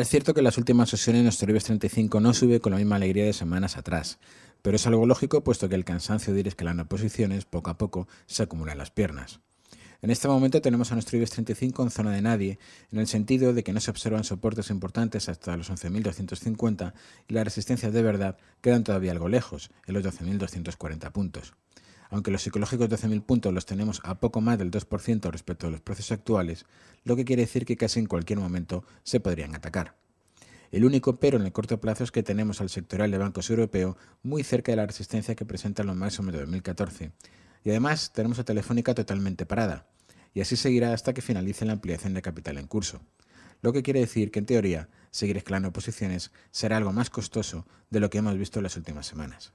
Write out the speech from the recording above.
Es cierto que en las últimas sesiones nuestro IBEX 35 no sube con la misma alegría de semanas atrás, pero es algo lógico puesto que el cansancio de ir escalando posiciones poco a poco se acumula en las piernas. En este momento tenemos a nuestro IBEX 35 en zona de nadie, en el sentido de que no se observan soportes importantes hasta los 11.250 y las resistencias de verdad quedan todavía algo lejos, en los 12.240 puntos. Aunque los psicológicos 12.000 puntos los tenemos a poco más del 2% respecto a los precios actuales, lo que quiere decir que casi en cualquier momento se podrían atacar. El único pero en el corto plazo es que tenemos al sectoral de bancos europeo muy cerca de la resistencia que presentan los máximos de 2014. Y además tenemos a Telefónica totalmente parada. Y así seguirá hasta que finalice la ampliación de capital en curso. Lo que quiere decir que en teoría seguir escalando posiciones será algo más costoso de lo que hemos visto en las últimas semanas.